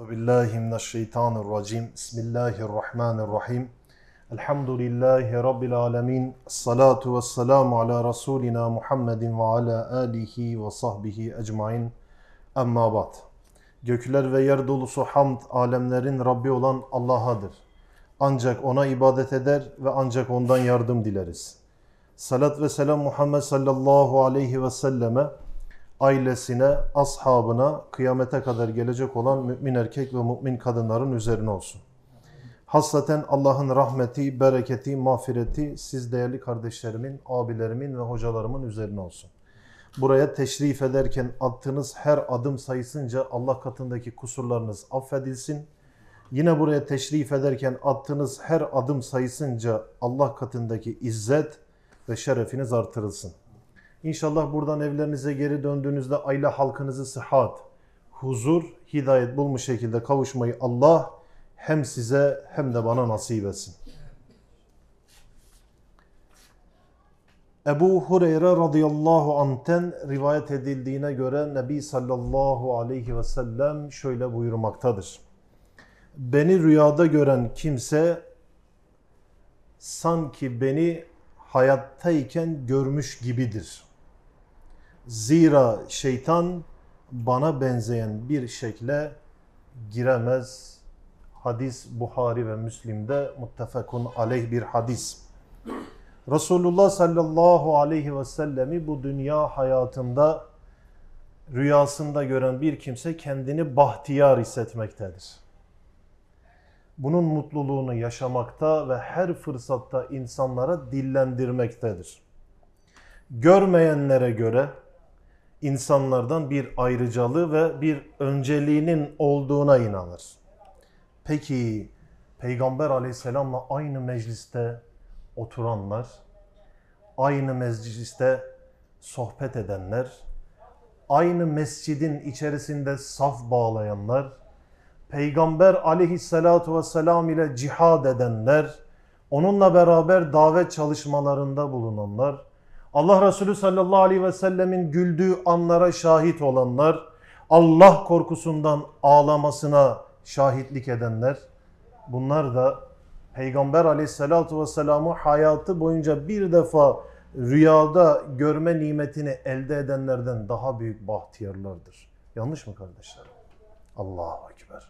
Euzu billahi mineşşeytanirracim. Bismillahirrahmanirrahim. Elhamdülillahi rabbil alamin. Salatu vesselamu ala rasulina Muhammedin ve ala alihi ve sahbihi ecmaîn. Amma ba'd. Gökler ve yer dolusu hamd alemlerin Rabbi olan Allah'adır. Ancak ona ibadet eder ve ancak ondan yardım dileriz. Salat ve selam Muhammed sallallahu aleyhi ve selleme ailesine, ashabına, kıyamete kadar gelecek olan mümin erkek ve mümin kadınların üzerine olsun. Hasleten Allah'ın rahmeti, bereketi, mağfireti siz değerli kardeşlerimin, abilerimin ve hocalarımın üzerine olsun. Buraya teşrif ederken attığınız her adım sayısınca Allah katındaki kusurlarınız affedilsin. Yine buraya teşrif ederken attığınız her adım sayısınca Allah katındaki izzet ve şerefiniz artırılsın. İnşallah buradan evlerinize geri döndüğünüzde aile halkınızı sıhhat, huzur, hidayet bulmuş şekilde kavuşmayı Allah hem size hem de bana nasip etsin. Ebu Hureyre radıyallahu an'ten rivayet edildiğine göre Nebi sallallahu aleyhi ve sellem şöyle buyurmaktadır. Beni rüyada gören kimse sanki beni hayattayken görmüş gibidir. Zira şeytan bana benzeyen bir şekle giremez. Hadis Buhari ve Müslim'de muttefakun aleyh bir hadis. Resulullah sallallahu aleyhi ve sellemi bu dünya hayatında rüyasında gören bir kimse kendini bahtiyar hissetmektedir. Bunun mutluluğunu yaşamakta ve her fırsatta insanlara dillendirmektedir. Görmeyenlere göre insanlardan bir ayrıcalığı ve bir önceliğinin olduğuna inanır. Peki Peygamber aleyhisselamla aynı mecliste oturanlar, aynı mecliste sohbet edenler, aynı mescidin içerisinde saf bağlayanlar, Peygamber aleyhissalatu vesselam ile cihad edenler, onunla beraber davet çalışmalarında bulunanlar, Allah Resulü sallallahu aleyhi ve sellemin güldüğü anlara şahit olanlar, Allah korkusundan ağlamasına şahitlik edenler, bunlar da Peygamber aleyhissalatu vesselam'ı hayatı boyunca bir defa rüyada görme nimetini elde edenlerden daha büyük bahtiyarlardır. Yanlış mı kardeşlerim? Allahu Ekber.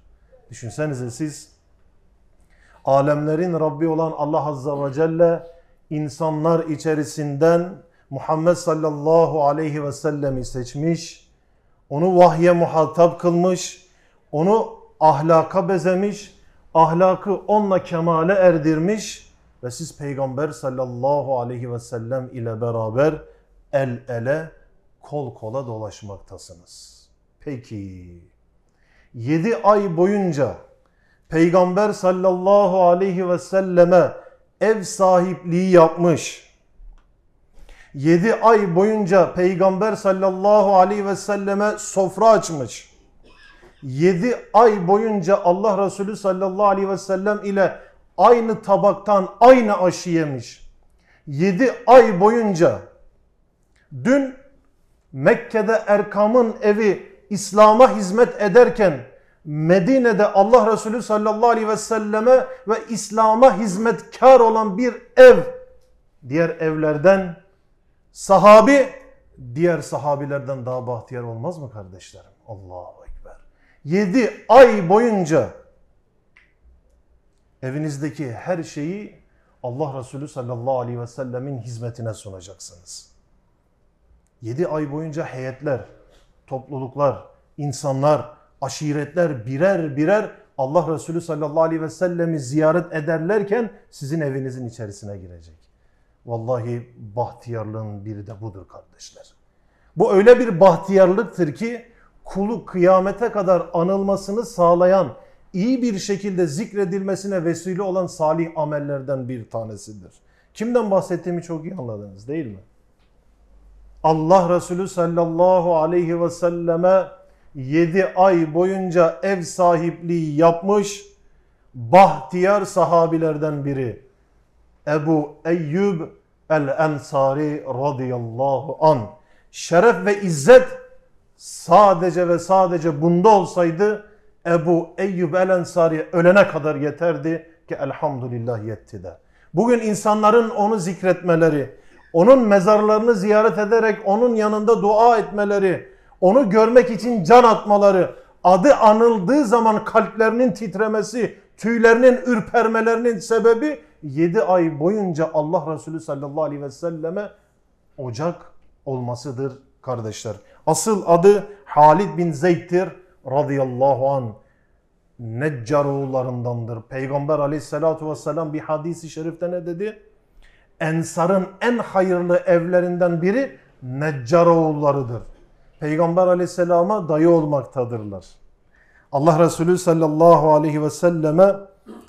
Düşünsenize siz alemlerin Rabbi olan Allah Azza ve Celle insanlar içerisinden Muhammed sallallahu aleyhi ve sellemi seçmiş, onu vahye muhatap kılmış, onu ahlaka bezemiş, ahlakı onunla kemale erdirmiş ve siz Peygamber sallallahu aleyhi ve sellem ile beraber el ele kol kola dolaşmaktasınız. Peki, yedi ay boyunca Peygamber sallallahu aleyhi ve selleme ev sahipliği yapmış, 7 ay boyunca Peygamber sallallahu aleyhi ve selleme sofra açmış. 7 ay boyunca Allah Resulü sallallahu aleyhi ve sellem ile aynı tabaktan aynı aşı yemiş. 7 ay boyunca dün Mekke'de Erkam'ın evi İslam'a hizmet ederken Medine'de Allah Resulü sallallahu aleyhi ve selleme ve İslam'a hizmetkar olan bir ev diğer evlerden sahabi diğer sahabilerden daha bahtiyar olmaz mı kardeşlerim? Allahu Ekber. 7 ay boyunca evinizdeki her şeyi Allah Resulü sallallahu aleyhi ve sellemin hizmetine sunacaksınız. 7 ay boyunca heyetler, topluluklar, insanlar, aşiretler birer birer Allah Resulü sallallahu aleyhi ve sellemi ziyaret ederlerken sizin evinizin içerisine girecek. Vallahi bahtiyarlığın biri de budur kardeşler. Bu öyle bir bahtiyarlıktır ki kulu kıyamete kadar anılmasını sağlayan, iyi bir şekilde zikredilmesine vesile olan salih amellerden bir tanesidir. Kimden bahsettiğimi çok iyi anladınız değil mi? Allah Resulü sallallahu aleyhi ve selleme 7 ay boyunca ev sahipliği yapmış bahtiyar sahabilerden biri. Ebu Eyyub el-Ensari radıyallahu an. Şeref ve izzet sadece ve sadece bunda olsaydı Ebu Eyyub el-Ensari'ye ölene kadar yeterdi ki elhamdülillah yetti de. Bugün insanların onu zikretmeleri, onun mezarlarını ziyaret ederek onun yanında dua etmeleri, onu görmek için can atmaları, adı anıldığı zaman kalplerinin titremesi, tüylerinin ürpermelerinin sebebi 7 ay boyunca Allah Resulü sallallahu aleyhi ve selleme ocak olmasıdır kardeşler. Asıl adı Halid bin Zeyd'tir radıyallahu an. oğullarındandır. Peygamber aleyhissalatu vesselam bir hadisi şerifte ne dedi? Ensar'ın en hayırlı evlerinden biri oğullarıdır. Peygamber aleyhisselama dayı olmaktadırlar. Allah Resulü sallallahu aleyhi ve selleme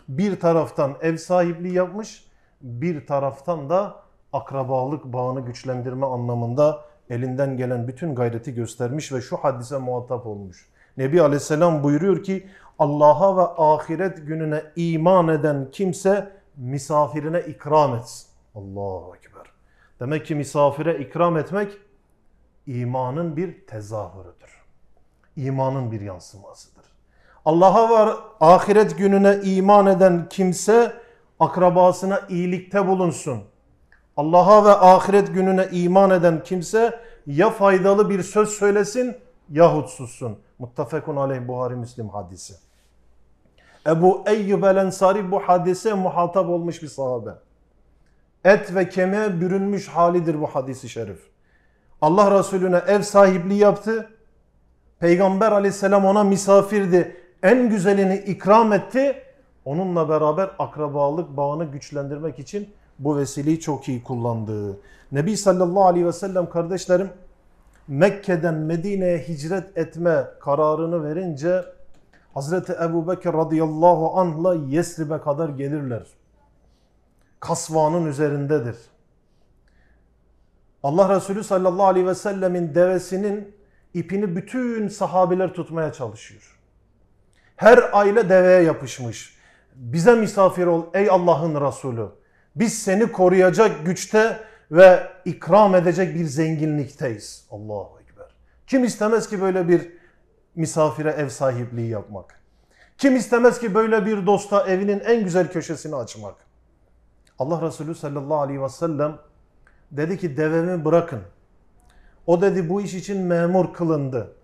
bir taraftan ev sahipliği yapmış, bir taraftan da akrabalık bağını güçlendirme anlamında elinden gelen bütün gayreti göstermiş ve şu hadise muhatap olmuş. Nebi Aleyhisselam buyuruyor ki Allah'a ve ahiret gününe iman eden kimse misafirine ikram etsin. Allahu Ekber. Demek ki misafire ikram etmek imanın bir tezahürüdür. İmanın bir yansımasıdır. Allah'a var ahiret gününe iman eden kimse akrabasına iyilikte bulunsun. Allah'a ve ahiret gününe iman eden kimse ya faydalı bir söz söylesin yahut sussun. Muttafekun aleyh Buhari Müslim hadisi. Ebu Eyyub el Ensari bu hadise muhatap olmuş bir sahabe. Et ve kemiğe bürünmüş halidir bu hadisi şerif. Allah Resulüne ev sahipliği yaptı. Peygamber aleyhisselam ona misafirdi en güzelini ikram etti. Onunla beraber akrabalık bağını güçlendirmek için bu vesileyi çok iyi kullandı. Nebi sallallahu aleyhi ve sellem kardeşlerim Mekke'den Medine'ye hicret etme kararını verince Hazreti Ebu Bekir radıyallahu anh'la Yesrib'e kadar gelirler. Kasvanın üzerindedir. Allah Resulü sallallahu aleyhi ve sellemin devesinin ipini bütün sahabiler tutmaya çalışıyor. Her aile deveye yapışmış. Bize misafir ol ey Allah'ın Resulü. Biz seni koruyacak güçte ve ikram edecek bir zenginlikteyiz. Allahu Ekber. Kim istemez ki böyle bir misafire ev sahipliği yapmak? Kim istemez ki böyle bir dosta evinin en güzel köşesini açmak? Allah Resulü sallallahu aleyhi ve sellem dedi ki devemi bırakın. O dedi bu iş için memur kılındı.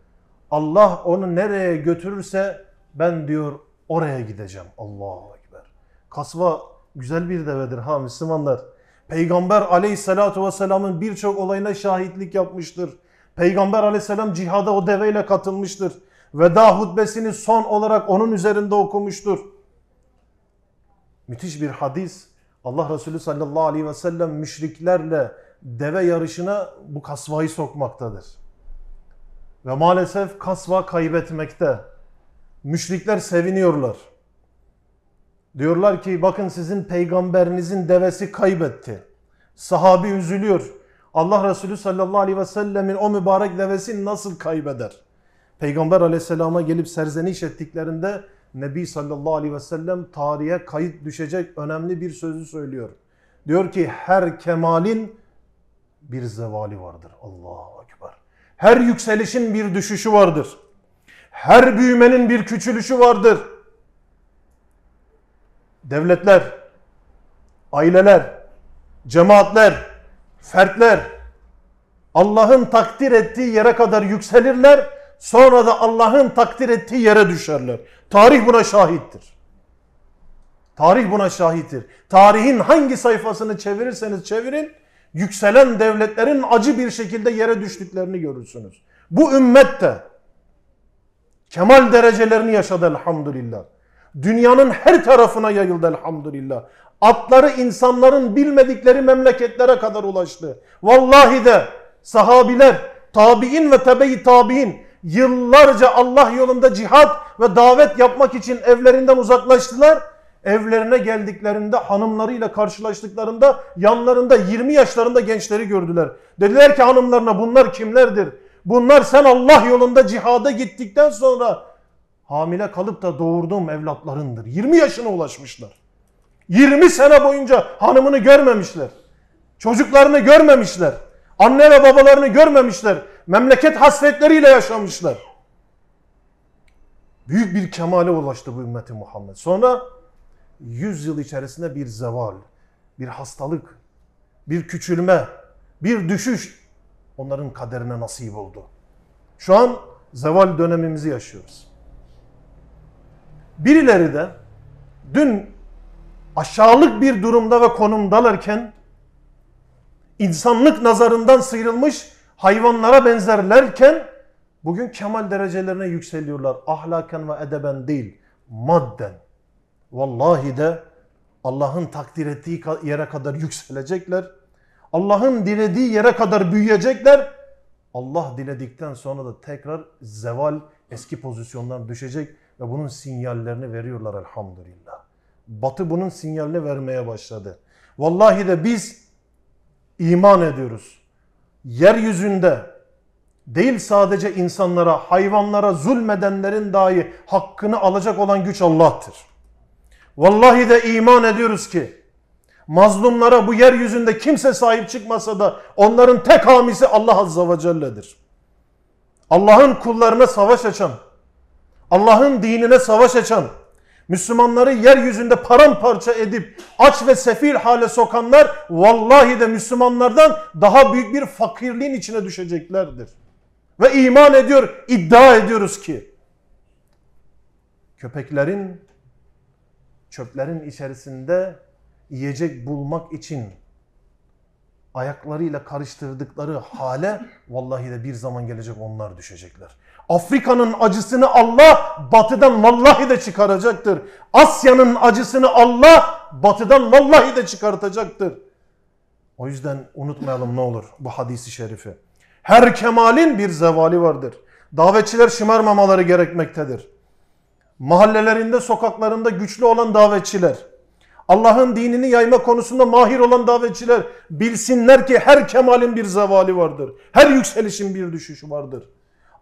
Allah onu nereye götürürse ben diyor oraya gideceğim. Allahu Ekber. Kasva güzel bir devedir ha Müslümanlar. Peygamber aleyhissalatu vesselamın birçok olayına şahitlik yapmıştır. Peygamber aleyhisselam cihada o deveyle katılmıştır. Veda hutbesini son olarak onun üzerinde okumuştur. Müthiş bir hadis. Allah Resulü sallallahu aleyhi ve sellem müşriklerle deve yarışına bu kasvayı sokmaktadır. Ve maalesef kasva kaybetmekte müşrikler seviniyorlar. Diyorlar ki bakın sizin peygamberinizin devesi kaybetti. Sahabi üzülüyor. Allah Resulü sallallahu aleyhi ve sellemin o mübarek devesini nasıl kaybeder? Peygamber aleyhisselama gelip serzeniş ettiklerinde Nebi sallallahu aleyhi ve sellem tarihe kayıt düşecek önemli bir sözü söylüyor. Diyor ki her kemalin bir zevali vardır. Allahu Ekber. Her yükselişin bir düşüşü vardır. Her büyümenin bir küçülüşü vardır. Devletler, aileler, cemaatler, fertler Allah'ın takdir ettiği yere kadar yükselirler. Sonra da Allah'ın takdir ettiği yere düşerler. Tarih buna şahittir. Tarih buna şahittir. Tarihin hangi sayfasını çevirirseniz çevirin, yükselen devletlerin acı bir şekilde yere düştüklerini görürsünüz. Bu ümmet de Kemal derecelerini yaşadı elhamdülillah. Dünyanın her tarafına yayıldı elhamdülillah. Atları insanların bilmedikleri memleketlere kadar ulaştı. Vallahi de sahabiler, tabi'in ve tebe-i tabi'in yıllarca Allah yolunda cihat ve davet yapmak için evlerinden uzaklaştılar. Evlerine geldiklerinde hanımlarıyla karşılaştıklarında yanlarında 20 yaşlarında gençleri gördüler. Dediler ki hanımlarına bunlar kimlerdir? Bunlar sen Allah yolunda cihada gittikten sonra hamile kalıp da doğurduğum evlatlarındır. 20 yaşına ulaşmışlar. 20 sene boyunca hanımını görmemişler. Çocuklarını görmemişler. Anne ve babalarını görmemişler. Memleket hasretleriyle yaşamışlar. Büyük bir kemale ulaştı bu ümmeti Muhammed. Sonra 100 yıl içerisinde bir zeval, bir hastalık, bir küçülme, bir düşüş onların kaderine nasip oldu. Şu an zeval dönemimizi yaşıyoruz. Birileri de dün aşağılık bir durumda ve konumdalarken insanlık nazarından sıyrılmış hayvanlara benzerlerken bugün kemal derecelerine yükseliyorlar. Ahlaken ve edeben değil, madden. Vallahi de Allah'ın takdir ettiği yere kadar yükselecekler Allah'ın dilediği yere kadar büyüyecekler. Allah diledikten sonra da tekrar zeval eski pozisyondan düşecek ve bunun sinyallerini veriyorlar elhamdülillah. Batı bunun sinyalini vermeye başladı. Vallahi de biz iman ediyoruz. Yeryüzünde değil sadece insanlara, hayvanlara zulmedenlerin dahi hakkını alacak olan güç Allah'tır. Vallahi de iman ediyoruz ki Mazlumlara bu yeryüzünde kimse sahip çıkmasa da onların tek hamisi Allah Azza ve Celle'dir. Allah'ın kullarına savaş açan, Allah'ın dinine savaş açan, Müslümanları yeryüzünde paramparça edip aç ve sefil hale sokanlar vallahi de Müslümanlardan daha büyük bir fakirliğin içine düşeceklerdir. Ve iman ediyor, iddia ediyoruz ki köpeklerin çöplerin içerisinde yiyecek bulmak için ayaklarıyla karıştırdıkları hale vallahi de bir zaman gelecek onlar düşecekler. Afrika'nın acısını Allah batıdan vallahi de çıkaracaktır. Asya'nın acısını Allah batıdan vallahi de çıkartacaktır. O yüzden unutmayalım ne olur bu hadisi şerifi. Her kemalin bir zevali vardır. Davetçiler şımarmamaları gerekmektedir. Mahallelerinde, sokaklarında güçlü olan davetçiler Allah'ın dinini yayma konusunda mahir olan davetçiler bilsinler ki her kemalin bir zavali vardır. Her yükselişin bir düşüşü vardır.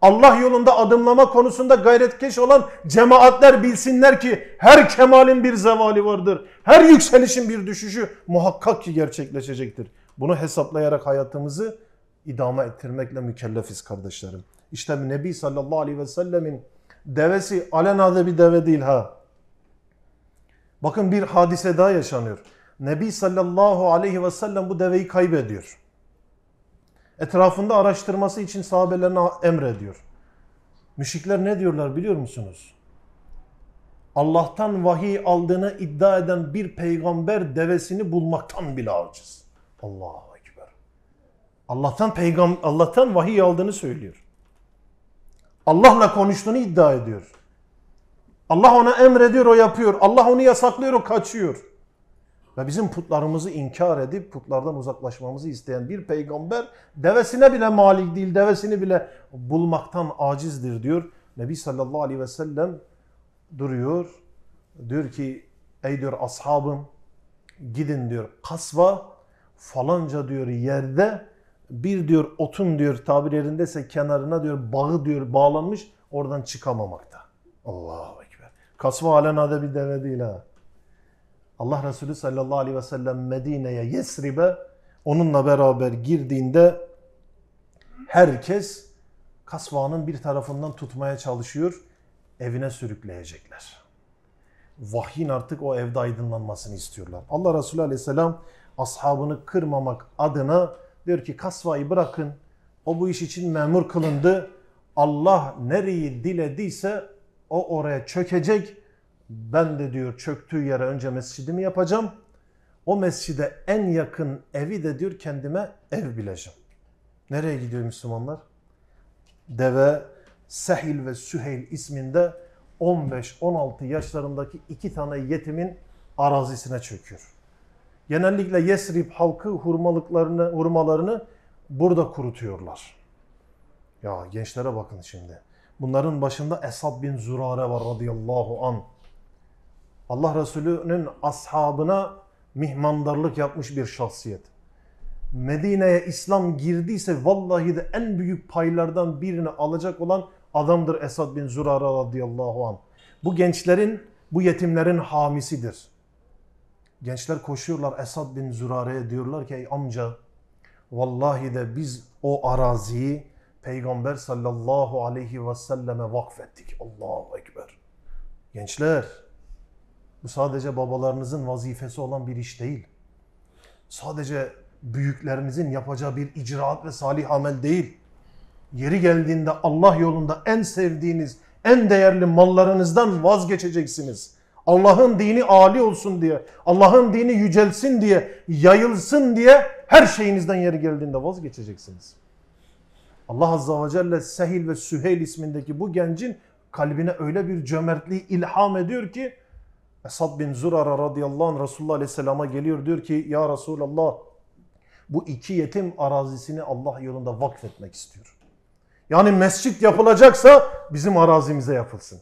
Allah yolunda adımlama konusunda gayretkeş olan cemaatler bilsinler ki her kemalin bir zevali vardır. Her yükselişin bir düşüşü muhakkak ki gerçekleşecektir. Bunu hesaplayarak hayatımızı idame ettirmekle mükellefiz kardeşlerim. İşte Nebi sallallahu aleyhi ve sellemin devesi alenade bir deve değil ha. Bakın bir hadise daha yaşanıyor. Nebi sallallahu aleyhi ve sellem bu deveyi kaybediyor. Etrafında araştırması için sahabelerine emrediyor. Müşrikler ne diyorlar biliyor musunuz? Allah'tan vahiy aldığını iddia eden bir peygamber devesini bulmaktan bile aciz. Allahu ekber. Allah'tan peygam Allah'tan vahiy aldığını söylüyor. Allah'la konuştuğunu iddia ediyor. Allah ona emrediyor o yapıyor. Allah onu yasaklıyor o kaçıyor. Ve bizim putlarımızı inkar edip putlardan uzaklaşmamızı isteyen bir peygamber devesine bile malik değil, devesini bile bulmaktan acizdir diyor. Nebi sallallahu aleyhi ve sellem duruyor. Diyor ki ey diyor ashabım gidin diyor kasva falanca diyor yerde bir diyor otun diyor tabirlerindeyse kenarına diyor bağı diyor bağlanmış oradan çıkamamakta. Allahu Kasva halen bir deve değil ha. Allah Resulü sallallahu aleyhi ve sellem Medine'ye, Yesrib'e onunla beraber girdiğinde herkes kasvanın bir tarafından tutmaya çalışıyor. Evine sürükleyecekler. Vahyin artık o evde aydınlanmasını istiyorlar. Allah Resulü aleyhisselam ashabını kırmamak adına diyor ki kasvayı bırakın. O bu iş için memur kılındı. Allah nereyi dilediyse o oraya çökecek. Ben de diyor çöktüğü yere önce mescidimi yapacağım. O mescide en yakın evi de diyor kendime ev bileceğim. Nereye gidiyor Müslümanlar? Deve, Sehil ve Süheyl isminde 15-16 yaşlarındaki iki tane yetimin arazisine çöküyor. Genellikle Yesrib halkı hurmalıklarını, hurmalarını burada kurutuyorlar. Ya gençlere bakın şimdi. Bunların başında Esad bin Zürare var radıyallahu an. Allah Resulü'nün ashabına mihmandarlık yapmış bir şahsiyet. Medine'ye İslam girdiyse vallahi de en büyük paylardan birini alacak olan adamdır Esad bin Zürare radıyallahu an. Bu gençlerin, bu yetimlerin hamisidir. Gençler koşuyorlar Esad bin Zürare'ye diyorlar ki ey amca vallahi de biz o araziyi Peygamber sallallahu aleyhi ve selleme vakfettik. Allahu Ekber. Gençler, bu sadece babalarınızın vazifesi olan bir iş değil. Sadece büyüklerinizin yapacağı bir icraat ve salih amel değil. Yeri geldiğinde Allah yolunda en sevdiğiniz, en değerli mallarınızdan vazgeçeceksiniz. Allah'ın dini âli olsun diye, Allah'ın dini yücelsin diye, yayılsın diye her şeyinizden yeri geldiğinde vazgeçeceksiniz. Allah Azza ve Celle Sehil ve Süheyl ismindeki bu gencin kalbine öyle bir cömertliği ilham ediyor ki Esad bin Zurara radıyallahu anh Resulullah aleyhisselama geliyor diyor ki Ya Resulallah bu iki yetim arazisini Allah yolunda vakfetmek istiyor. Yani mescit yapılacaksa bizim arazimize yapılsın.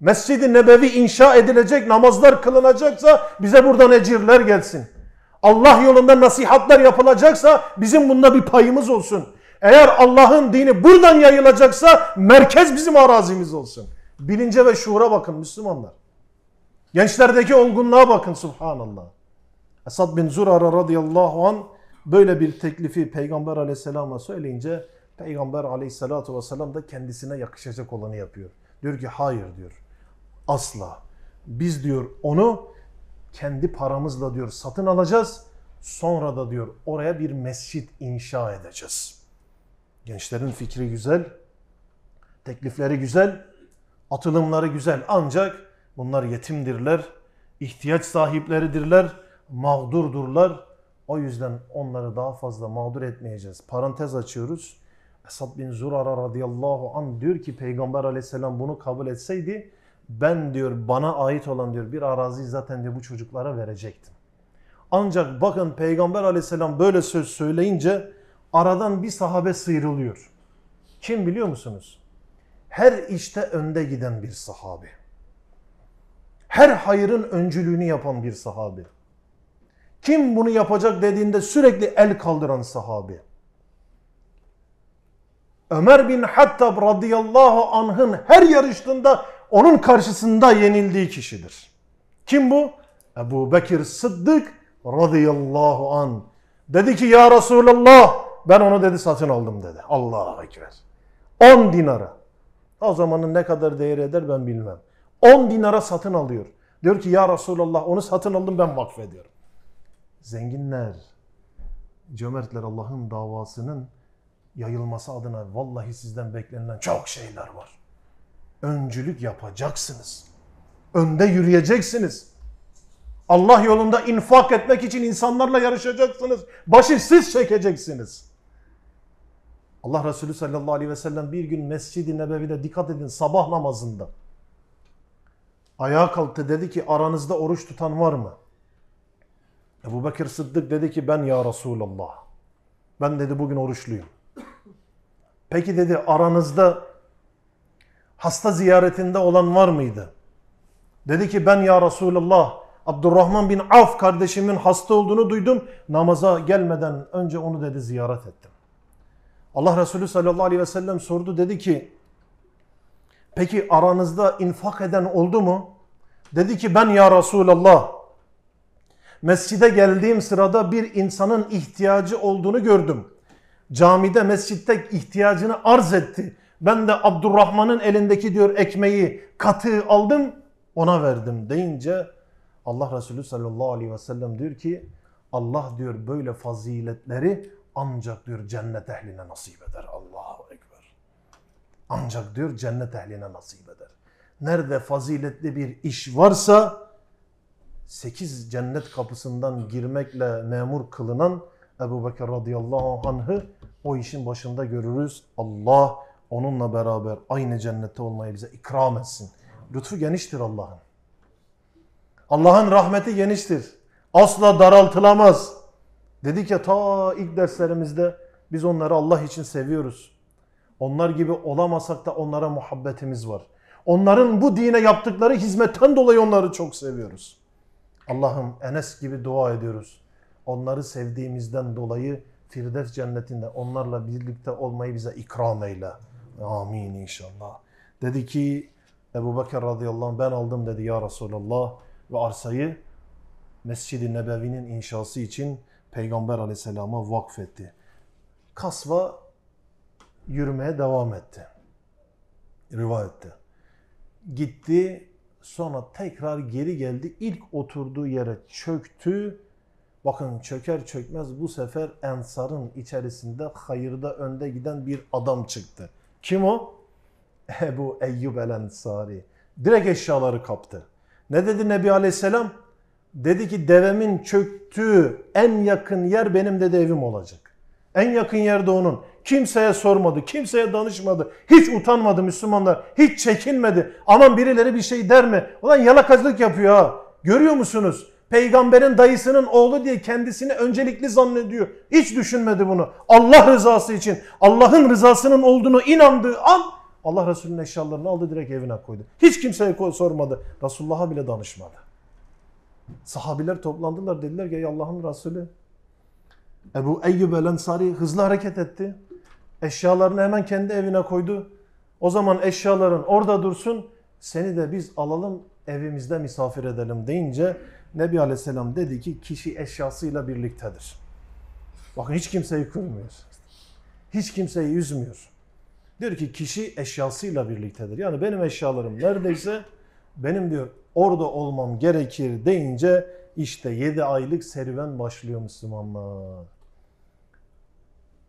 Mescid-i Nebevi inşa edilecek, namazlar kılınacaksa bize buradan ecirler gelsin. Allah yolunda nasihatler yapılacaksa bizim bunda bir payımız olsun. Eğer Allah'ın dini buradan yayılacaksa merkez bizim arazimiz olsun. Bilince ve şuura bakın Müslümanlar. Gençlerdeki olgunluğa bakın subhanallah. Esad bin Zurara radıyallahu an böyle bir teklifi Peygamber aleyhisselama söyleyince Peygamber aleyhissalatu vesselam da kendisine yakışacak olanı yapıyor. Diyor ki hayır diyor. Asla. Biz diyor onu kendi paramızla diyor satın alacağız. Sonra da diyor oraya bir mescit inşa edeceğiz. Gençlerin fikri güzel, teklifleri güzel, atılımları güzel. Ancak bunlar yetimdirler, ihtiyaç sahipleridirler, mağdurdurlar. O yüzden onları daha fazla mağdur etmeyeceğiz. Parantez açıyoruz. Esad bin Zurara radıyallahu an diyor ki Peygamber aleyhisselam bunu kabul etseydi ben diyor bana ait olan diyor bir arazi zaten de bu çocuklara verecektim. Ancak bakın Peygamber aleyhisselam böyle söz söyleyince aradan bir sahabe sıyrılıyor. Kim biliyor musunuz? Her işte önde giden bir sahabe. Her hayırın öncülüğünü yapan bir sahabe. Kim bunu yapacak dediğinde sürekli el kaldıran sahabe. Ömer bin Hattab radıyallahu anh'ın her yarıştığında onun karşısında yenildiği kişidir. Kim bu? Ebu Bekir Sıddık radıyallahu an. Dedi ki ya Resulallah ben onu dedi satın aldım dedi. Allah'a ekber. 10 dinara. O zamanın ne kadar değer eder ben bilmem. 10 dinara satın alıyor. Diyor ki ya Resulallah onu satın aldım ben vakfediyorum. Zenginler, cömertler Allah'ın davasının yayılması adına vallahi sizden beklenilen çok şeyler var. Öncülük yapacaksınız. Önde yürüyeceksiniz. Allah yolunda infak etmek için insanlarla yarışacaksınız. Başı siz çekeceksiniz. Allah Resulü sallallahu aleyhi ve sellem bir gün Mescid-i Nebevi'de dikkat edin sabah namazında. Ayağa kalktı dedi ki aranızda oruç tutan var mı? Ebu Bekir Sıddık dedi ki ben ya Resulallah. Ben dedi bugün oruçluyum. Peki dedi aranızda hasta ziyaretinde olan var mıydı? Dedi ki ben ya Resulallah Abdurrahman bin Af kardeşimin hasta olduğunu duydum. Namaza gelmeden önce onu dedi ziyaret ettim. Allah Resulü sallallahu aleyhi ve sellem sordu dedi ki peki aranızda infak eden oldu mu? Dedi ki ben ya Resulallah mescide geldiğim sırada bir insanın ihtiyacı olduğunu gördüm. Camide mescitte ihtiyacını arz etti. Ben de Abdurrahman'ın elindeki diyor ekmeği katı aldım ona verdim deyince Allah Resulü sallallahu aleyhi ve sellem diyor ki Allah diyor böyle faziletleri ancak diyor cennet ehline nasip eder. Allahu Ekber. Ancak diyor cennet ehline nasip eder. Nerede faziletli bir iş varsa sekiz cennet kapısından girmekle memur kılınan Ebu Bekir radıyallahu anh'ı o işin başında görürüz. Allah onunla beraber aynı cennette olmayı bize ikram etsin. Lütfu geniştir Allah'ın. Allah'ın rahmeti geniştir. Asla daraltılamaz. Dedik ya ta ilk derslerimizde biz onları Allah için seviyoruz. Onlar gibi olamasak da onlara muhabbetimiz var. Onların bu dine yaptıkları hizmetten dolayı onları çok seviyoruz. Allah'ım Enes gibi dua ediyoruz. Onları sevdiğimizden dolayı Firdevs cennetinde onlarla birlikte olmayı bize ikram eyle. Amin inşallah. Dedi ki Ebu Bekir radıyallahu anh ben aldım dedi ya Resulallah ve arsayı Mescid-i Nebevi'nin inşası için Peygamber aleyhisselama vakfetti. Kasva yürümeye devam etti. Rivayette. Gitti sonra tekrar geri geldi. İlk oturduğu yere çöktü. Bakın çöker çökmez bu sefer Ensar'ın içerisinde hayırda önde giden bir adam çıktı. Kim o? Ebu Eyyub el Ensari. Direkt eşyaları kaptı. Ne dedi Nebi Aleyhisselam? Dedi ki devemin çöktüğü en yakın yer benim dedi evim olacak. En yakın yerde onun. Kimseye sormadı, kimseye danışmadı. Hiç utanmadı Müslümanlar. Hiç çekinmedi. Aman birileri bir şey der mi? Ulan yalakacılık yapıyor ha. Görüyor musunuz? Peygamberin dayısının oğlu diye kendisini öncelikli zannediyor. Hiç düşünmedi bunu. Allah rızası için, Allah'ın rızasının olduğunu inandığı an Allah Resulü'nün eşyalarını aldı direkt evine koydu. Hiç kimseye sormadı. Resulullah'a bile danışmadı. Sahabiler toplandılar dediler ki Allah'ın Resulü Ebu Eyyub el Ensari hızlı hareket etti. Eşyalarını hemen kendi evine koydu. O zaman eşyaların orada dursun seni de biz alalım evimizde misafir edelim deyince Nebi Aleyhisselam dedi ki kişi eşyasıyla birliktedir. Bakın hiç kimseyi kırmıyor. Hiç kimseyi üzmüyor. Diyor ki kişi eşyasıyla birliktedir. Yani benim eşyalarım neredeyse benim diyor orada olmam gerekir deyince işte 7 aylık serüven başlıyor Müslümanlar.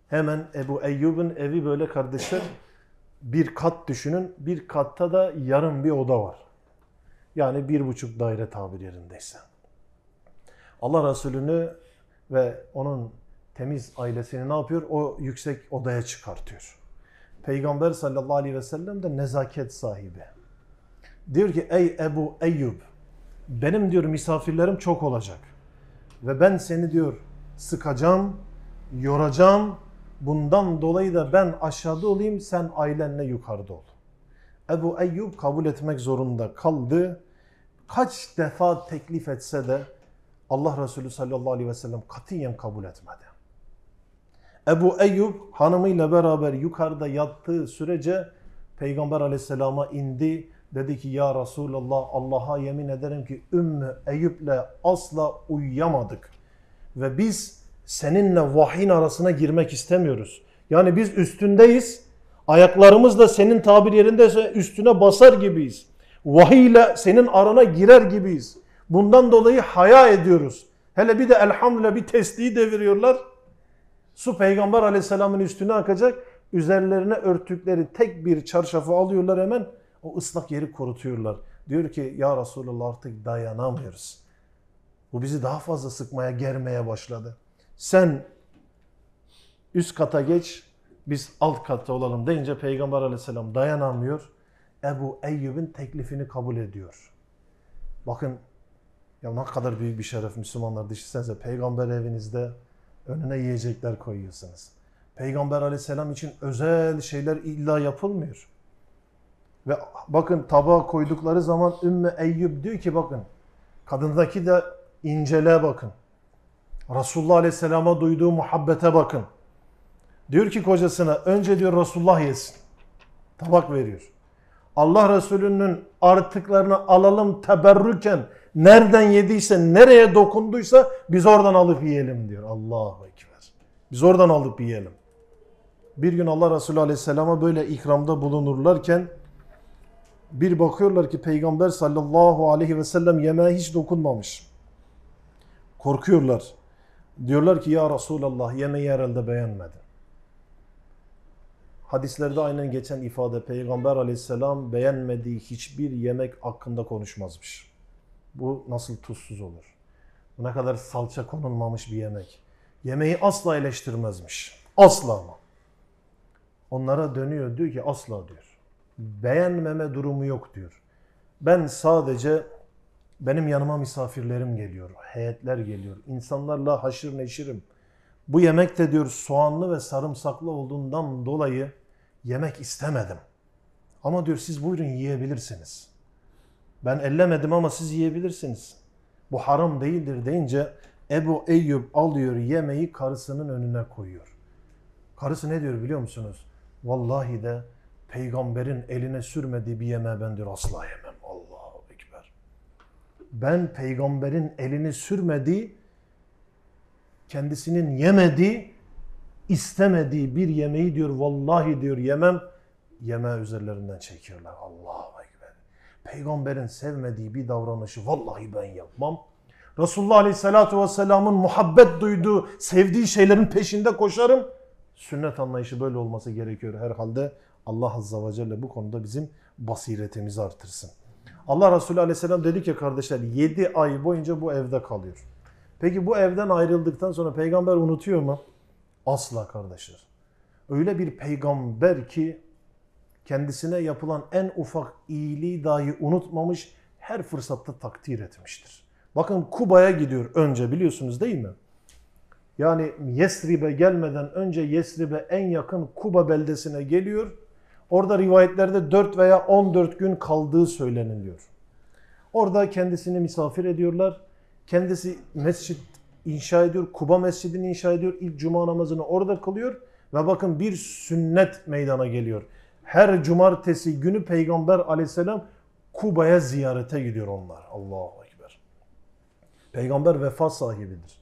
Hemen Ebu Eyyub'un evi böyle kardeşler bir kat düşünün. Bir katta da yarım bir oda var. Yani bir buçuk daire tabir yerindeyse. Allah Resulü'nü ve onun temiz ailesini ne yapıyor? O yüksek odaya çıkartıyor. Peygamber sallallahu aleyhi ve sellem de nezaket sahibi. Diyor ki ey Ebu Eyyub benim diyor misafirlerim çok olacak. Ve ben seni diyor sıkacağım, yoracağım. Bundan dolayı da ben aşağıda olayım, sen ailenle yukarıda ol. Ebu Eyyub kabul etmek zorunda kaldı. Kaç defa teklif etse de Allah Resulü sallallahu aleyhi ve sellem katiyen kabul etmedi. Ebu Eyyub hanımıyla beraber yukarıda yattığı sürece Peygamber aleyhisselama indi Dedi ki ya Resulallah Allah'a yemin ederim ki Ümmü Eyüp'le asla uyuyamadık. Ve biz seninle vahyin arasına girmek istemiyoruz. Yani biz üstündeyiz. Ayaklarımız da senin tabir yerindeyse üstüne basar gibiyiz. Vahiy ile senin arana girer gibiyiz. Bundan dolayı haya ediyoruz. Hele bir de elhamdülillah bir tesliği deviriyorlar. Su peygamber aleyhisselamın üstüne akacak. Üzerlerine örtükleri tek bir çarşafı alıyorlar hemen o ıslak yeri kurutuyorlar. Diyor ki ya Resulallah artık dayanamıyoruz. Bu bizi daha fazla sıkmaya, germeye başladı. Sen üst kata geç, biz alt katta olalım deyince Peygamber aleyhisselam dayanamıyor. Ebu Eyyub'in teklifini kabul ediyor. Bakın ya ne kadar büyük bir şeref Müslümanlar düşünsenize peygamber evinizde önüne yiyecekler koyuyorsunuz. Peygamber aleyhisselam için özel şeyler illa yapılmıyor. Ve bakın tabağa koydukları zaman Ümmü Eyyub diyor ki bakın kadındaki de incele bakın. Resulullah Aleyhisselam'a duyduğu muhabbete bakın. Diyor ki kocasına önce diyor Resulullah yesin. Tabak veriyor. Allah Resulü'nün artıklarını alalım teberrüken nereden yediyse, nereye dokunduysa biz oradan alıp yiyelim diyor. Allahu Ekber. Biz oradan alıp yiyelim. Bir gün Allah Resulü Aleyhisselam'a böyle ikramda bulunurlarken bir bakıyorlar ki Peygamber sallallahu aleyhi ve sellem yemeğe hiç dokunmamış. Korkuyorlar. Diyorlar ki ya Resulallah yemeği herhalde beğenmedi. Hadislerde aynen geçen ifade Peygamber aleyhisselam beğenmediği hiçbir yemek hakkında konuşmazmış. Bu nasıl tuzsuz olur? Bu ne kadar salça konulmamış bir yemek. Yemeği asla eleştirmezmiş. Asla ama. Onlara dönüyor diyor ki asla diyor beğenmeme durumu yok diyor. Ben sadece benim yanıma misafirlerim geliyor, heyetler geliyor, insanlarla haşır neşirim. Bu yemek de diyor soğanlı ve sarımsaklı olduğundan dolayı yemek istemedim. Ama diyor siz buyurun yiyebilirsiniz. Ben ellemedim ama siz yiyebilirsiniz. Bu haram değildir deyince Ebu Eyyub alıyor yemeği karısının önüne koyuyor. Karısı ne diyor biliyor musunuz? Vallahi de peygamberin eline sürmediği bir yemeği ben diyor asla yemem. Allahu Ekber. Ben peygamberin elini sürmediği, kendisinin yemediği, istemediği bir yemeği diyor vallahi diyor yemem. Yemeği üzerlerinden çekiyorlar. Allahu Ekber. Peygamberin sevmediği bir davranışı vallahi ben yapmam. Resulullah Aleyhisselatü Vesselam'ın muhabbet duyduğu, sevdiği şeylerin peşinde koşarım. Sünnet anlayışı böyle olması gerekiyor herhalde. Allah Azza ve Celle bu konuda bizim basiretimizi artırsın. Allah Resulü Aleyhisselam dedi ki kardeşler 7 ay boyunca bu evde kalıyor. Peki bu evden ayrıldıktan sonra peygamber unutuyor mu? Asla kardeşler. Öyle bir peygamber ki kendisine yapılan en ufak iyiliği dahi unutmamış, her fırsatta takdir etmiştir. Bakın Kuba'ya gidiyor önce biliyorsunuz değil mi? Yani Yesrib'e gelmeden önce Yesrib'e en yakın Kuba beldesine geliyor Orada rivayetlerde 4 veya 14 gün kaldığı söyleniliyor. Orada kendisini misafir ediyorlar. Kendisi mescit inşa ediyor. Kuba Mescidi'ni inşa ediyor. İlk cuma namazını orada kılıyor. Ve bakın bir sünnet meydana geliyor. Her cumartesi günü Peygamber aleyhisselam Kuba'ya ziyarete gidiyor onlar. Allahu Ekber. Peygamber vefa sahibidir.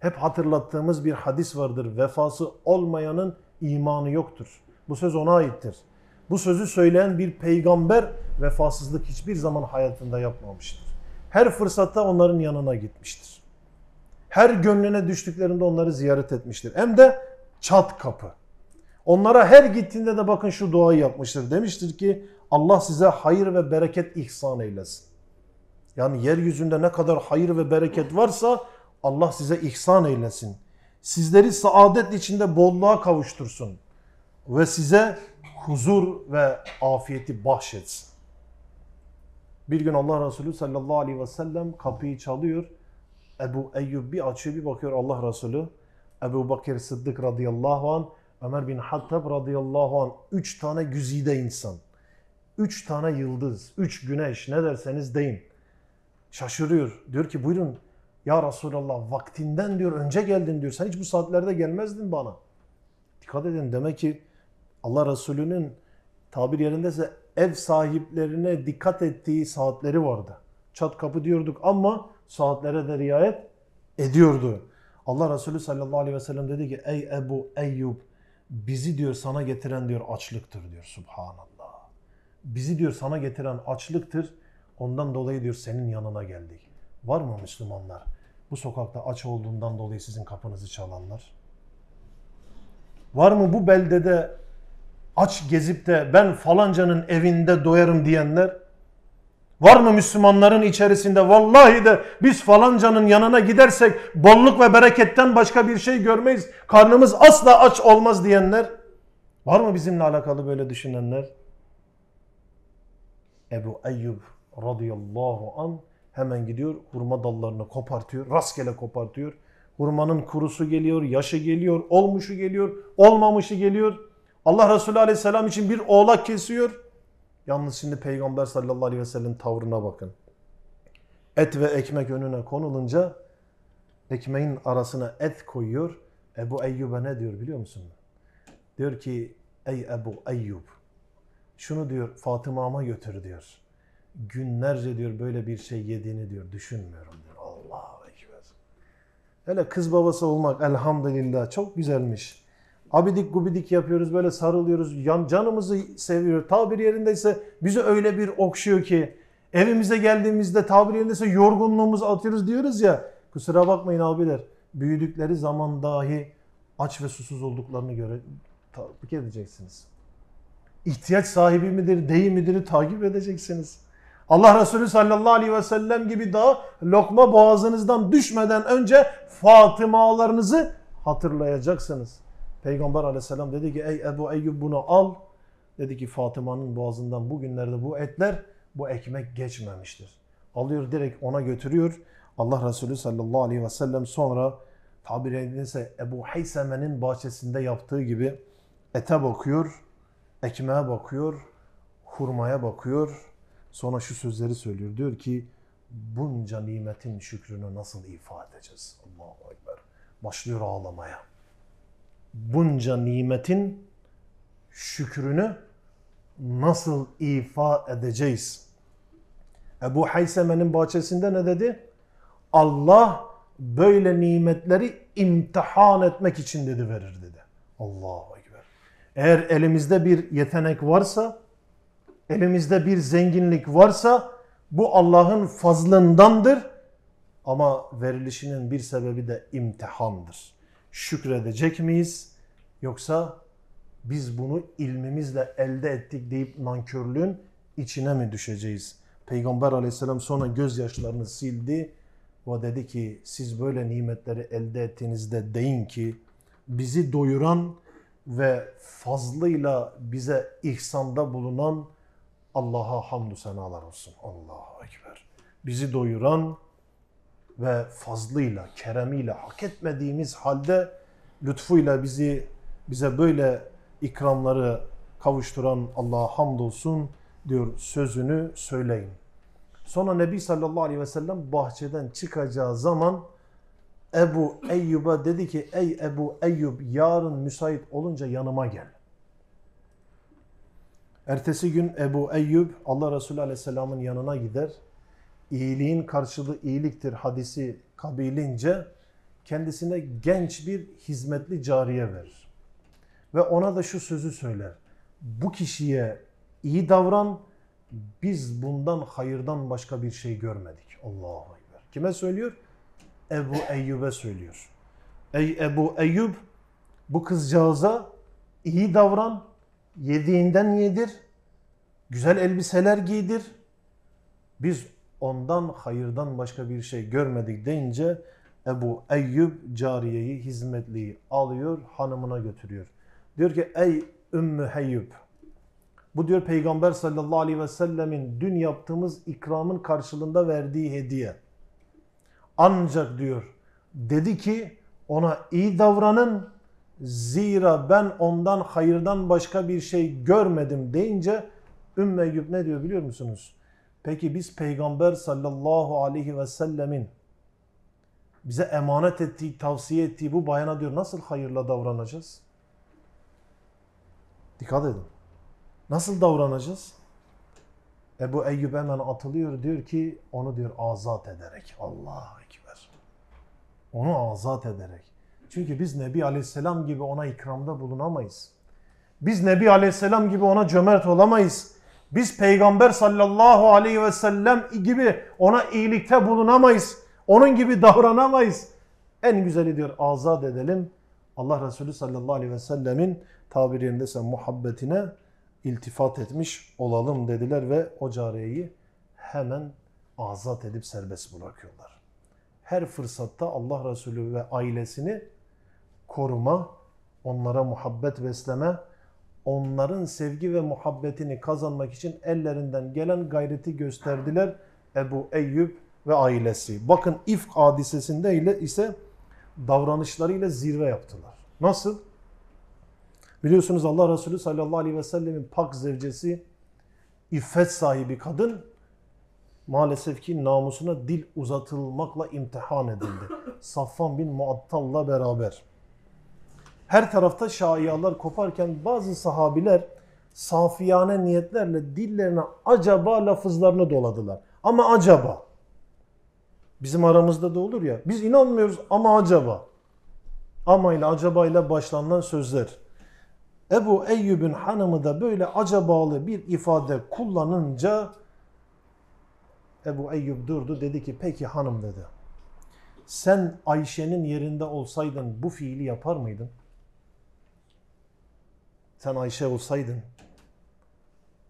Hep hatırlattığımız bir hadis vardır. Vefası olmayanın imanı yoktur. Bu söz ona aittir. Bu sözü söyleyen bir peygamber vefasızlık hiçbir zaman hayatında yapmamıştır. Her fırsatta onların yanına gitmiştir. Her gönlüne düştüklerinde onları ziyaret etmiştir. Hem de çat kapı. Onlara her gittiğinde de bakın şu duayı yapmıştır. Demiştir ki Allah size hayır ve bereket ihsan eylesin. Yani yeryüzünde ne kadar hayır ve bereket varsa Allah size ihsan eylesin. Sizleri saadet içinde bolluğa kavuştursun ve size huzur ve afiyeti bahşetsin. Bir gün Allah Resulü sallallahu aleyhi ve sellem kapıyı çalıyor. Ebu Eyyub bir açıyor bir bakıyor Allah Resulü. Ebu Bakir Sıddık radıyallahu an, Ömer bin Hattab radıyallahu an. Üç tane güzide insan. Üç tane yıldız, üç güneş ne derseniz deyin. Şaşırıyor. Diyor ki buyurun ya Resulallah vaktinden diyor önce geldin diyor. Sen hiç bu saatlerde gelmezdin bana. Dikkat edin demek ki Allah Resulü'nün tabir yerindeyse ev sahiplerine dikkat ettiği saatleri vardı. Çat kapı diyorduk ama saatlere de riayet ediyordu. Allah Resulü sallallahu aleyhi ve sellem dedi ki ey Ebu Eyyub bizi diyor sana getiren diyor açlıktır diyor subhanallah. Bizi diyor sana getiren açlıktır ondan dolayı diyor senin yanına geldik. Var mı Müslümanlar bu sokakta aç olduğundan dolayı sizin kapınızı çalanlar? Var mı bu beldede aç gezip de ben falancanın evinde doyarım diyenler var mı Müslümanların içerisinde vallahi de biz falancanın yanına gidersek bolluk ve bereketten başka bir şey görmeyiz. Karnımız asla aç olmaz diyenler var mı bizimle alakalı böyle düşünenler? Ebu Eyyub radıyallahu an hemen gidiyor hurma dallarını kopartıyor. Rastgele kopartıyor. Hurmanın kurusu geliyor, yaşı geliyor, olmuşu geliyor, olmamışı geliyor. Allah Resulü aleyhisselam için bir oğlak kesiyor. Yalnız şimdi Peygamber sallallahu aleyhi ve sellem tavrına bakın. Et ve ekmek önüne konulunca ekmeğin arasına et koyuyor. Ebu Eyyub'a ne diyor biliyor musun? Diyor ki ey Ebu Eyyub şunu diyor Fatıma'ma götür diyor. Günlerce diyor böyle bir şey yediğini diyor düşünmüyorum diyor. Allah'a Ekber. Hele kız babası olmak elhamdülillah çok güzelmiş abidik gubidik yapıyoruz böyle sarılıyoruz yan, canımızı seviyor tabir yerindeyse bizi öyle bir okşuyor ki evimize geldiğimizde tabir yerindeyse yorgunluğumuzu atıyoruz diyoruz ya kusura bakmayın abiler büyüdükleri zaman dahi aç ve susuz olduklarını göre takip edeceksiniz. İhtiyaç sahibi midir değil midir takip edeceksiniz. Allah Resulü sallallahu aleyhi ve sellem gibi daha lokma boğazınızdan düşmeden önce Fatımalarınızı hatırlayacaksınız. Peygamber aleyhisselam dedi ki ey Ebu Eyyub bunu al. Dedi ki Fatıma'nın boğazından bugünlerde bu etler, bu ekmek geçmemiştir. Alıyor direkt ona götürüyor. Allah Resulü sallallahu aleyhi ve sellem sonra tabir edilirse Ebu Heyseme'nin bahçesinde yaptığı gibi ete bakıyor, ekmeğe bakıyor, hurmaya bakıyor. Sonra şu sözleri söylüyor. Diyor ki bunca nimetin şükrünü nasıl ifade edeceğiz? Allahu Ekber. Başlıyor ağlamaya bunca nimetin şükrünü nasıl ifa edeceğiz? Ebu Hayseme'nin bahçesinde ne dedi? Allah böyle nimetleri imtihan etmek için dedi verir dedi. Allahu Ekber. Eğer elimizde bir yetenek varsa, elimizde bir zenginlik varsa bu Allah'ın fazlındandır. Ama verilişinin bir sebebi de imtihandır şükredecek miyiz? Yoksa biz bunu ilmimizle elde ettik deyip nankörlüğün içine mi düşeceğiz? Peygamber aleyhisselam sonra gözyaşlarını sildi ve dedi ki siz böyle nimetleri elde ettiğinizde deyin ki bizi doyuran ve fazlıyla bize ihsanda bulunan Allah'a hamdü senalar olsun. Allahu Ekber. Bizi doyuran ve fazlıyla, keremiyle hak etmediğimiz halde lütfuyla bizi bize böyle ikramları kavuşturan Allah'a hamdolsun diyor sözünü söyleyin. Sonra Nebi sallallahu aleyhi ve sellem bahçeden çıkacağı zaman Ebu Eyyub'a dedi ki ey Ebu Eyyub yarın müsait olunca yanıma gel. Ertesi gün Ebu Eyyub Allah Resulü aleyhisselamın yanına gider iyiliğin karşılığı iyiliktir hadisi kabilince kendisine genç bir hizmetli cariye verir. Ve ona da şu sözü söyler. Bu kişiye iyi davran, biz bundan hayırdan başka bir şey görmedik. Allah'a Ekber. Kime söylüyor? Ebu Eyyub'e söylüyor. Ey Ebu Eyyub, bu kızcağıza iyi davran, yediğinden yedir, güzel elbiseler giydir. Biz ondan hayırdan başka bir şey görmedik deyince Ebu Eyyub cariyeyi, hizmetliyi alıyor, hanımına götürüyor. Diyor ki ey Ümmü Heyyub. Bu diyor Peygamber sallallahu aleyhi ve sellemin dün yaptığımız ikramın karşılığında verdiği hediye. Ancak diyor dedi ki ona iyi davranın zira ben ondan hayırdan başka bir şey görmedim deyince Ümmü Eyyub ne diyor biliyor musunuz? Peki biz Peygamber sallallahu aleyhi ve sellemin bize emanet ettiği, tavsiye ettiği bu bayana diyor nasıl hayırla davranacağız? Dikkat edin. Nasıl davranacağız? Ebu Eyyub hemen atılıyor diyor ki onu diyor azat ederek. Allah Ekber. Onu azat ederek. Çünkü biz Nebi Aleyhisselam gibi ona ikramda bulunamayız. Biz Nebi Aleyhisselam gibi ona cömert olamayız. Biz peygamber sallallahu aleyhi ve sellem gibi ona iyilikte bulunamayız. Onun gibi davranamayız. En güzeli diyor azat edelim. Allah Resulü sallallahu aleyhi ve sellemin tabirinde ise muhabbetine iltifat etmiş olalım dediler ve o cariyeyi hemen azat edip serbest bırakıyorlar. Her fırsatta Allah Resulü ve ailesini koruma, onlara muhabbet besleme, onların sevgi ve muhabbetini kazanmak için ellerinden gelen gayreti gösterdiler Ebu Eyyub ve ailesi. Bakın İfk hadisesinde ile ise davranışlarıyla zirve yaptılar. Nasıl? Biliyorsunuz Allah Resulü sallallahu aleyhi ve sellemin pak zevcesi iffet sahibi kadın maalesef ki namusuna dil uzatılmakla imtihan edildi. Safvan bin Muattal'la beraber. Her tarafta şaiyalar koparken bazı sahabiler safiyane niyetlerle dillerine acaba lafızlarını doladılar. Ama acaba. Bizim aramızda da olur ya. Biz inanmıyoruz ama acaba. Ama ile acaba ile başlanan sözler. Ebu Eyyub'un hanımı da böyle acabalı bir ifade kullanınca Ebu Eyyub durdu dedi ki peki hanım dedi. Sen Ayşe'nin yerinde olsaydın bu fiili yapar mıydın? Sen Ayşe olsaydın,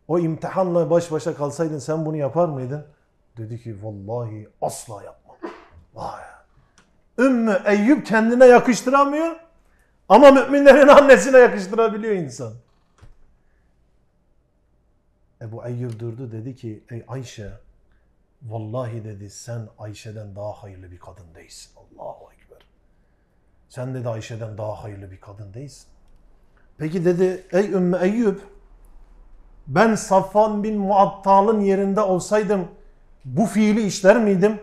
o imtihanla baş başa kalsaydın sen bunu yapar mıydın? Dedi ki vallahi asla yapmam. Vay. Ümmü Eyüp kendine yakıştıramıyor ama müminlerin annesine yakıştırabiliyor insan. Ebu Eyyub durdu dedi ki ey Ayşe vallahi dedi sen Ayşe'den daha hayırlı bir kadın değilsin. Allahu Ekber. Sen dedi Ayşe'den daha hayırlı bir kadın değilsin. Peki dedi ey Ümmü Eyyub ben Safvan bin Muattal'ın yerinde olsaydım bu fiili işler miydim?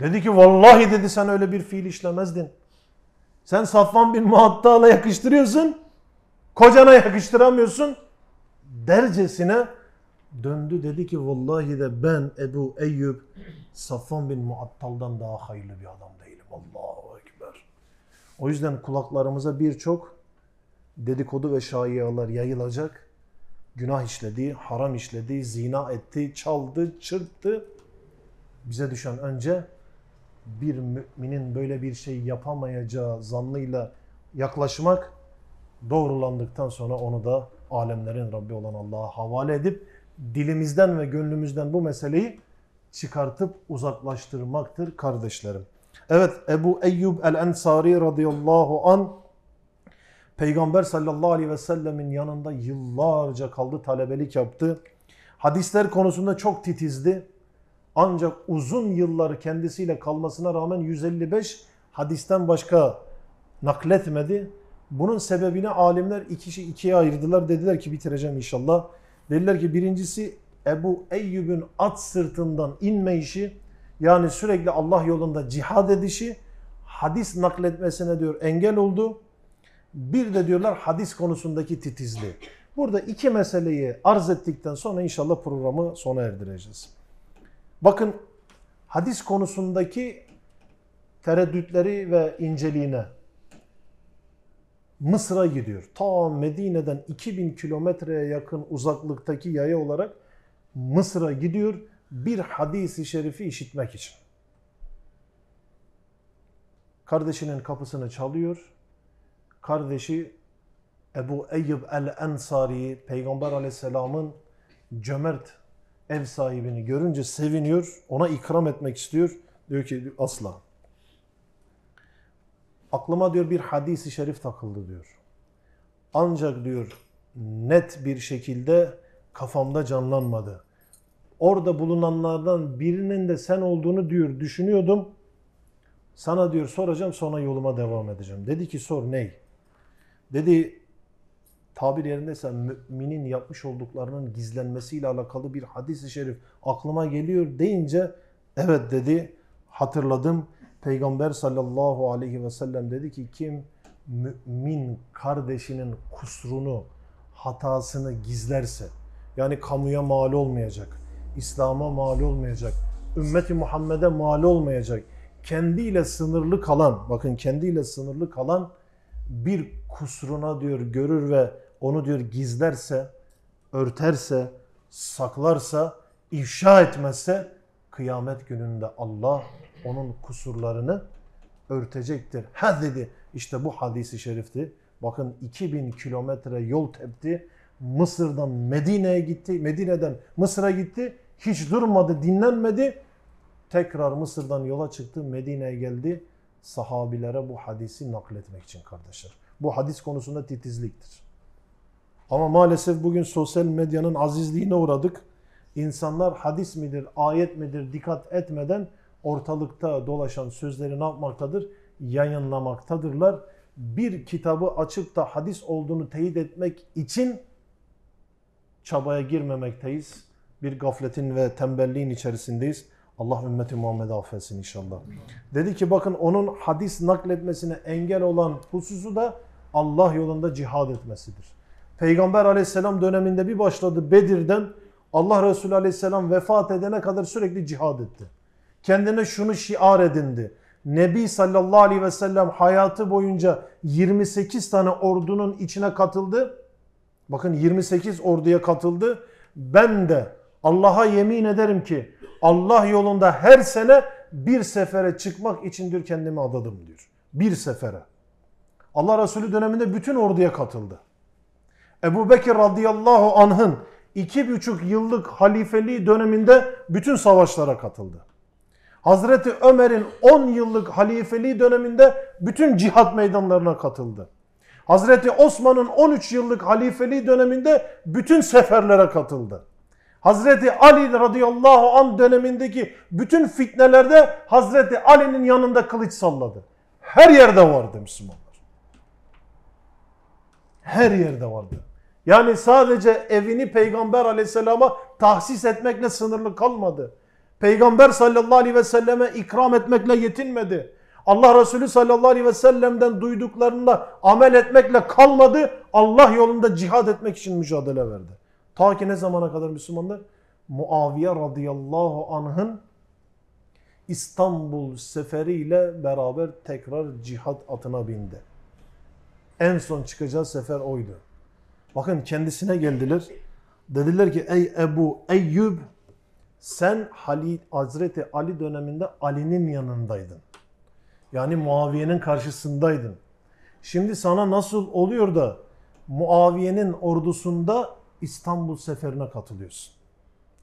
Dedi ki vallahi dedi sen öyle bir fiil işlemezdin. Sen Safvan bin Muattal'a yakıştırıyorsun. Kocana yakıştıramıyorsun. Dercesine döndü dedi ki vallahi de ben Ebu Eyyub Safvan bin Muattal'dan daha hayırlı bir adam değilim. Allahu Ekber. O yüzden kulaklarımıza birçok dedikodu ve şayialar yayılacak. Günah işledi, haram işledi, zina etti, çaldı, çırptı. Bize düşen önce bir müminin böyle bir şey yapamayacağı zannıyla yaklaşmak, doğrulandıktan sonra onu da alemlerin Rabbi olan Allah'a havale edip dilimizden ve gönlümüzden bu meseleyi çıkartıp uzaklaştırmaktır kardeşlerim. Evet Ebu Eyyub el-Ensari radıyallahu an Peygamber sallallahu aleyhi ve sellemin yanında yıllarca kaldı, talebelik yaptı. Hadisler konusunda çok titizdi. Ancak uzun yılları kendisiyle kalmasına rağmen 155 hadisten başka nakletmedi. Bunun sebebini alimler iki şey ikiye ayırdılar. Dediler ki bitireceğim inşallah. Dediler ki birincisi Ebu Eyyub'un at sırtından inme işi yani sürekli Allah yolunda cihad edişi hadis nakletmesine diyor engel oldu. Bir de diyorlar hadis konusundaki titizliği. Burada iki meseleyi arz ettikten sonra inşallah programı sona erdireceğiz. Bakın hadis konusundaki tereddütleri ve inceliğine Mısır'a gidiyor. Ta Medine'den 2000 kilometreye yakın uzaklıktaki yaya olarak Mısır'a gidiyor bir hadisi şerifi işitmek için. Kardeşinin kapısını çalıyor kardeşi Ebu Eyyub el-Ensari Peygamber aleyhisselamın cömert ev sahibini görünce seviniyor, ona ikram etmek istiyor. Diyor ki asla. Aklıma diyor bir hadisi şerif takıldı diyor. Ancak diyor net bir şekilde kafamda canlanmadı. Orada bulunanlardan birinin de sen olduğunu diyor düşünüyordum. Sana diyor soracağım sonra yoluma devam edeceğim. Dedi ki sor ney? Dedi tabir yerindeyse müminin yapmış olduklarının gizlenmesiyle alakalı bir hadis-i şerif aklıma geliyor deyince evet dedi hatırladım. Peygamber sallallahu aleyhi ve sellem dedi ki kim mümin kardeşinin kusrunu hatasını gizlerse yani kamuya mal olmayacak, İslam'a mal olmayacak, ümmeti Muhammed'e mal olmayacak, kendiyle sınırlı kalan, bakın kendiyle sınırlı kalan bir kusuruna diyor görür ve onu diyor gizlerse, örterse, saklarsa, ifşa etmezse kıyamet gününde Allah onun kusurlarını örtecektir. Ha dedi işte bu hadisi şerifti. Bakın 2000 kilometre yol tepti. Mısır'dan Medine'ye gitti. Medine'den Mısır'a gitti. Hiç durmadı, dinlenmedi. Tekrar Mısır'dan yola çıktı, Medine'ye geldi sahabilere bu hadisi nakletmek için kardeşler. Bu hadis konusunda titizliktir. Ama maalesef bugün sosyal medyanın azizliğine uğradık. İnsanlar hadis midir, ayet midir dikkat etmeden ortalıkta dolaşan sözleri ne yapmaktadır? Yayınlamaktadırlar. Bir kitabı açıp da hadis olduğunu teyit etmek için çabaya girmemekteyiz. Bir gafletin ve tembelliğin içerisindeyiz. Allah ümmeti Muhammed'i affetsin inşallah. Dedi ki bakın onun hadis nakletmesine engel olan hususu da Allah yolunda cihad etmesidir. Peygamber aleyhisselam döneminde bir başladı Bedir'den Allah Resulü aleyhisselam vefat edene kadar sürekli cihad etti. Kendine şunu şiar edindi. Nebi sallallahu aleyhi ve sellem hayatı boyunca 28 tane ordunun içine katıldı. Bakın 28 orduya katıldı. Ben de Allah'a yemin ederim ki Allah yolunda her sene bir sefere çıkmak içindir kendimi adadım diyor. Bir sefere. Allah Resulü döneminde bütün orduya katıldı. Ebu Bekir radıyallahu anh'ın iki buçuk yıllık halifeliği döneminde bütün savaşlara katıldı. Hazreti Ömer'in 10 yıllık halifeliği döneminde bütün cihat meydanlarına katıldı. Hazreti Osman'ın 13 yıllık halifeliği döneminde bütün seferlere katıldı. Hazreti Ali radıyallahu an dönemindeki bütün fitnelerde Hazreti Ali'nin yanında kılıç salladı. Her yerde vardı Müslümanlar. Her yerde vardı. Yani sadece evini Peygamber aleyhisselama tahsis etmekle sınırlı kalmadı. Peygamber sallallahu aleyhi ve selleme ikram etmekle yetinmedi. Allah Resulü sallallahu aleyhi ve sellem'den duyduklarında amel etmekle kalmadı. Allah yolunda cihad etmek için mücadele verdi. Ta ki ne zamana kadar Müslümanlar? Muaviye radıyallahu anh'ın İstanbul seferiyle beraber tekrar cihat atına bindi. En son çıkacağı sefer oydu. Bakın kendisine geldiler. Dediler ki ey Ebu Eyyub sen Halid, Hazreti Ali döneminde Ali'nin yanındaydın. Yani Muaviye'nin karşısındaydın. Şimdi sana nasıl oluyor da Muaviye'nin ordusunda İstanbul seferine katılıyorsun.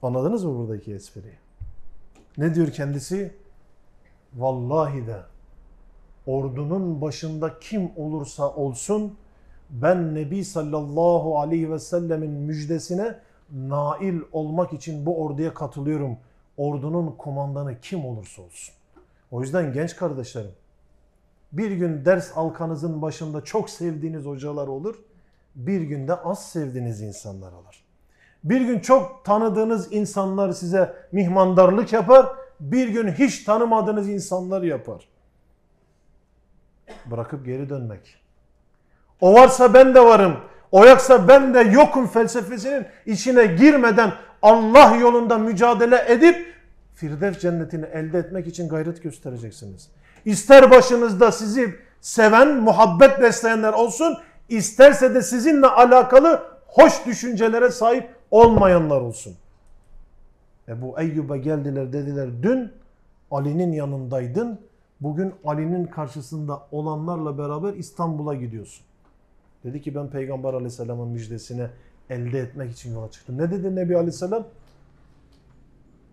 Anladınız mı buradaki espriyi? Ne diyor kendisi? Vallahi de ordunun başında kim olursa olsun ben Nebi sallallahu aleyhi ve sellemin müjdesine nail olmak için bu orduya katılıyorum. Ordunun kumandanı kim olursa olsun. O yüzden genç kardeşlerim bir gün ders alkanızın başında çok sevdiğiniz hocalar olur bir günde az sevdiğiniz insanlar alır. Bir gün çok tanıdığınız insanlar size mihmandarlık yapar. Bir gün hiç tanımadığınız insanlar yapar. Bırakıp geri dönmek. O varsa ben de varım. O yoksa ben de yokum felsefesinin içine girmeden Allah yolunda mücadele edip Firdevs cennetini elde etmek için gayret göstereceksiniz. İster başınızda sizi seven, muhabbet besleyenler olsun, isterse de sizinle alakalı hoş düşüncelere sahip olmayanlar olsun. Ebu Eyyub'a geldiler dediler dün Ali'nin yanındaydın. Bugün Ali'nin karşısında olanlarla beraber İstanbul'a gidiyorsun. Dedi ki ben Peygamber aleyhisselamın müjdesini elde etmek için yola çıktım. Ne dedi Nebi aleyhisselam?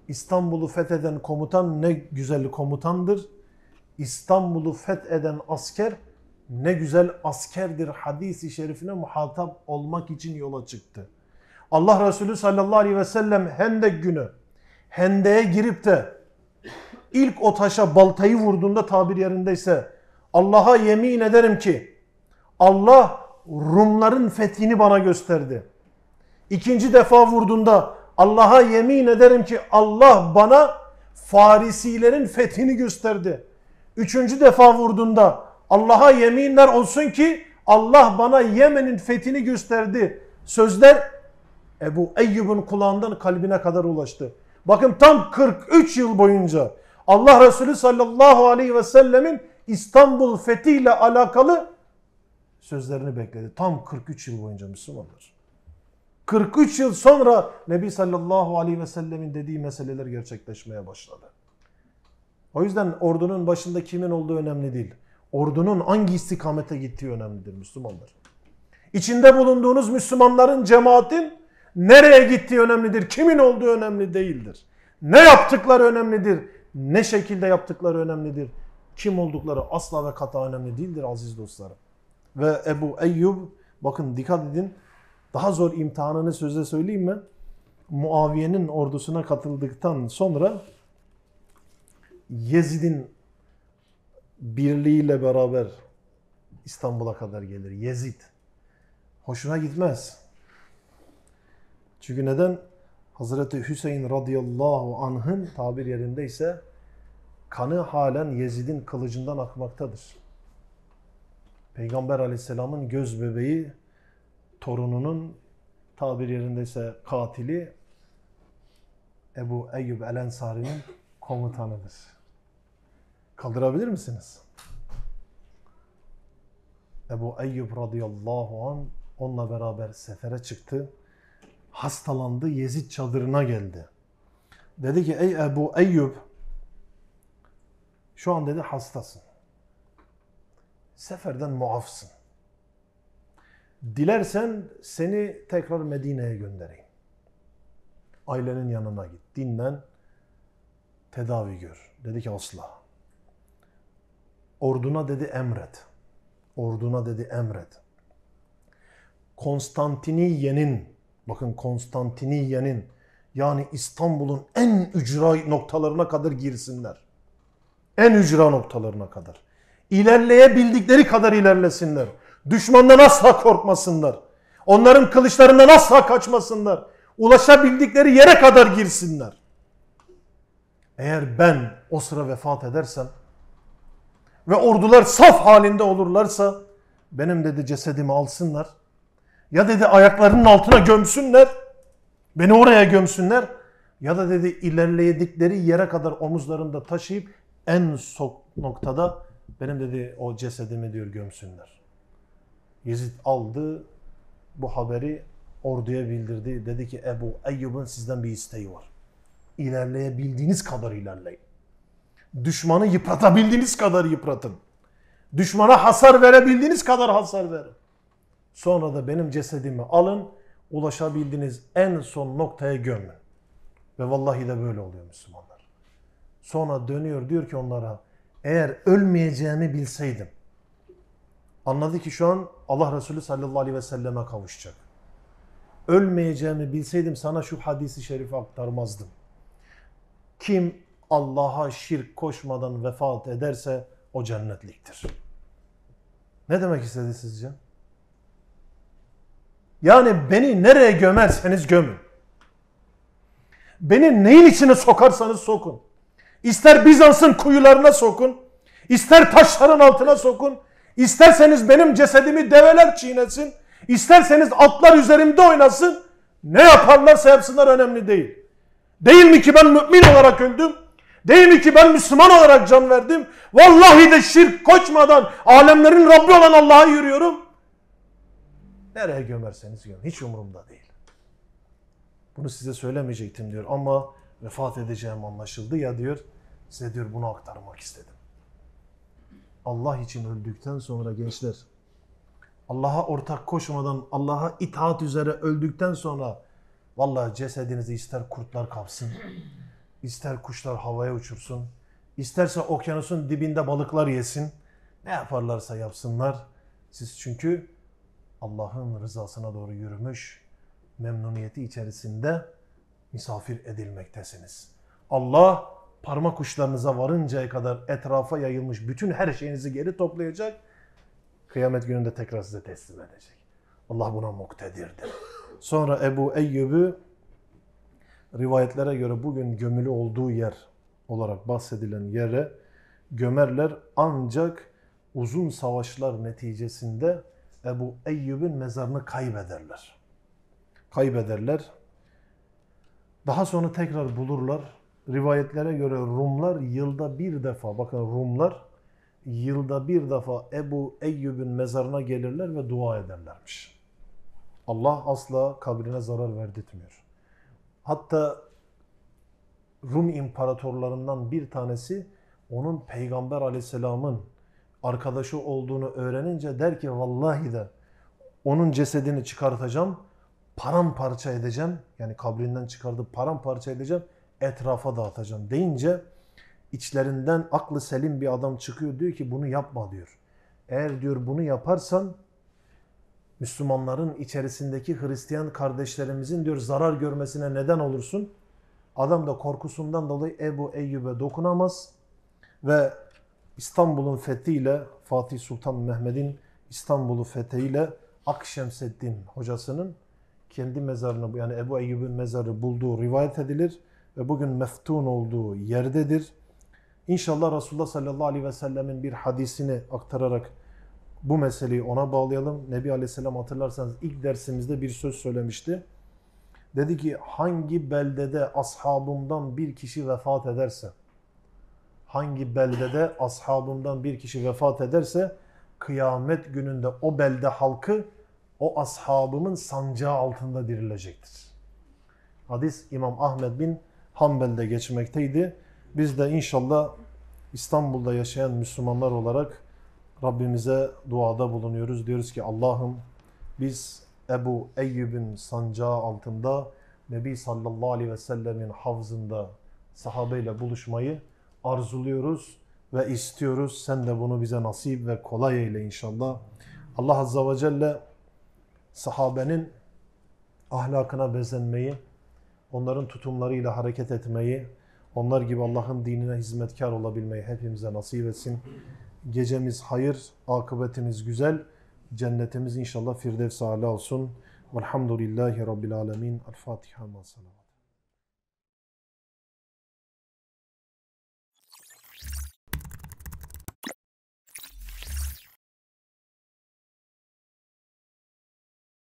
İstanbul'u fetheden komutan ne güzel komutandır. İstanbul'u fetheden asker ne güzel askerdir hadisi şerifine muhatap olmak için yola çıktı. Allah Resulü sallallahu aleyhi ve sellem Hendek günü Hende'ye girip de ilk o taşa baltayı vurduğunda tabir yerindeyse Allah'a yemin ederim ki Allah Rumların fethini bana gösterdi. İkinci defa vurduğunda Allah'a yemin ederim ki Allah bana Farisilerin fethini gösterdi. Üçüncü defa vurduğunda Allah'a yeminler olsun ki Allah bana Yemen'in fethini gösterdi. Sözler Ebu Eyyub'un kulağından kalbine kadar ulaştı. Bakın tam 43 yıl boyunca Allah Resulü sallallahu aleyhi ve sellemin İstanbul fethiyle alakalı sözlerini bekledi. Tam 43 yıl boyunca Müslümanlar. 43 yıl sonra Nebi sallallahu aleyhi ve sellemin dediği meseleler gerçekleşmeye başladı. O yüzden ordunun başında kimin olduğu önemli değil ordunun hangi istikamete gittiği önemlidir Müslümanlar. İçinde bulunduğunuz Müslümanların cemaatin nereye gittiği önemlidir. Kimin olduğu önemli değildir. Ne yaptıkları önemlidir. Ne şekilde yaptıkları önemlidir. Kim oldukları asla ve kata önemli değildir aziz dostlarım. Ve Ebu Eyyub bakın dikkat edin. Daha zor imtihanını söze söyleyeyim mi? Muaviye'nin ordusuna katıldıktan sonra Yezid'in birliğiyle beraber İstanbul'a kadar gelir. Yezid. Hoşuna gitmez. Çünkü neden? Hazreti Hüseyin radıyallahu anh'ın tabir yerinde ise kanı halen Yezid'in kılıcından akmaktadır. Peygamber aleyhisselamın göz bebeği torununun tabir yerinde ise katili Ebu Eyyub el Ensari'nin komutanıdır. Kaldırabilir misiniz? Ebu Eyyub radıyallahu an onunla beraber sefere çıktı. Hastalandı, Yezid çadırına geldi. Dedi ki ey Ebu Eyyub şu an dedi hastasın. Seferden muafsın. Dilersen seni tekrar Medine'ye göndereyim. Ailenin yanına git, dinlen, tedavi gör. Dedi ki asla. Orduna dedi emret. Orduna dedi emret. Konstantiniyye'nin, bakın Konstantiniyye'nin yani İstanbul'un en ücra noktalarına kadar girsinler. En ücra noktalarına kadar. İlerleyebildikleri kadar ilerlesinler. Düşmandan asla korkmasınlar. Onların kılıçlarından asla kaçmasınlar. Ulaşabildikleri yere kadar girsinler. Eğer ben o sıra vefat edersem ve ordular saf halinde olurlarsa benim dedi cesedimi alsınlar. Ya dedi ayaklarının altına gömsünler. Beni oraya gömsünler. Ya da dedi ilerledikleri yere kadar omuzlarında taşıyıp en sok noktada benim dedi o cesedimi diyor gömsünler. Yezid aldı bu haberi orduya bildirdi. Dedi ki Ebu Eyyub'un sizden bir isteği var. İlerleyebildiğiniz kadar ilerleyin. Düşmanı yıpratabildiğiniz kadar yıpratın. Düşmana hasar verebildiğiniz kadar hasar verin. Sonra da benim cesedimi alın, ulaşabildiğiniz en son noktaya gömün. Ve vallahi de böyle oluyor Müslümanlar. Sonra dönüyor diyor ki onlara eğer ölmeyeceğimi bilseydim. Anladı ki şu an Allah Resulü sallallahu aleyhi ve selleme kavuşacak. Ölmeyeceğimi bilseydim sana şu hadisi şerifi aktarmazdım. Kim Allah'a şirk koşmadan vefat ederse o cennetliktir. Ne demek istedi sizce? Yani beni nereye gömerseniz gömün. Beni neyin içine sokarsanız sokun. İster Bizans'ın kuyularına sokun, ister taşların altına sokun, isterseniz benim cesedimi develer çiğnesin, isterseniz atlar üzerimde oynasın, ne yaparlarsa yapsınlar önemli değil. Değil mi ki ben mümin olarak öldüm? Değil mi ki ben Müslüman olarak can verdim. Vallahi de şirk koçmadan alemlerin Rabbi olan Allah'a yürüyorum. Nereye gömerseniz gömün. Hiç umurumda değil. Bunu size söylemeyecektim diyor ama vefat edeceğim anlaşıldı ya diyor. Size diyor bunu aktarmak istedim. Allah için öldükten sonra gençler Allah'a ortak koşmadan Allah'a itaat üzere öldükten sonra vallahi cesedinizi ister kurtlar kapsın. İster kuşlar havaya uçursun, isterse okyanusun dibinde balıklar yesin. Ne yaparlarsa yapsınlar. Siz çünkü Allah'ın rızasına doğru yürümüş, memnuniyeti içerisinde misafir edilmektesiniz. Allah parmak uçlarınıza varıncaya kadar etrafa yayılmış bütün her şeyinizi geri toplayacak. Kıyamet gününde tekrar size teslim edecek. Allah buna muktedirdir. Sonra Ebu Eyyub'u rivayetlere göre bugün gömülü olduğu yer olarak bahsedilen yere gömerler ancak uzun savaşlar neticesinde Ebu Eyyub'un mezarını kaybederler. Kaybederler. Daha sonra tekrar bulurlar. Rivayetlere göre Rumlar yılda bir defa, bakın Rumlar yılda bir defa Ebu Eyyub'un mezarına gelirler ve dua ederlermiş. Allah asla kabrine zarar verdirtmiyor. Hatta Rum imparatorlarından bir tanesi onun Peygamber aleyhisselamın arkadaşı olduğunu öğrenince der ki vallahi de onun cesedini çıkartacağım, paramparça edeceğim. Yani kabrinden çıkardıp paramparça edeceğim, etrafa dağıtacağım deyince içlerinden aklı selim bir adam çıkıyor diyor ki bunu yapma diyor. Eğer diyor bunu yaparsan Müslümanların içerisindeki Hristiyan kardeşlerimizin diyor zarar görmesine neden olursun. Adam da korkusundan dolayı Ebu Eyyub'e dokunamaz ve İstanbul'un fethiyle Fatih Sultan Mehmed'in İstanbul'u fethiyle Akşemseddin hocasının kendi mezarını yani Ebu Eyyub'un mezarı bulduğu rivayet edilir ve bugün meftun olduğu yerdedir. İnşallah Resulullah sallallahu aleyhi ve sellemin bir hadisini aktararak bu meseleyi ona bağlayalım. Nebi Aleyhisselam hatırlarsanız ilk dersimizde bir söz söylemişti. Dedi ki hangi beldede ashabımdan bir kişi vefat ederse, hangi beldede ashabımdan bir kişi vefat ederse kıyamet gününde o belde halkı o ashabımın sancağı altında dirilecektir. Hadis İmam Ahmed bin Hanbel'de geçmekteydi. Biz de inşallah İstanbul'da yaşayan Müslümanlar olarak Rabbimize duada bulunuyoruz. Diyoruz ki Allah'ım biz Ebu Eyyub'un sancağı altında Nebi sallallahu aleyhi ve sellemin havzında sahabeyle buluşmayı arzuluyoruz ve istiyoruz. Sen de bunu bize nasip ve kolay eyle inşallah. Allah azza ve celle sahabenin ahlakına bezenmeyi, onların tutumlarıyla hareket etmeyi, onlar gibi Allah'ın dinine hizmetkar olabilmeyi hepimize nasip etsin. Gecemiz hayır, akıbetimiz güzel. Cennetimiz inşallah Firdevs-i Ala olsun. Velhamdülillahi Rabbil Alemin. El Fatiha. Masalam.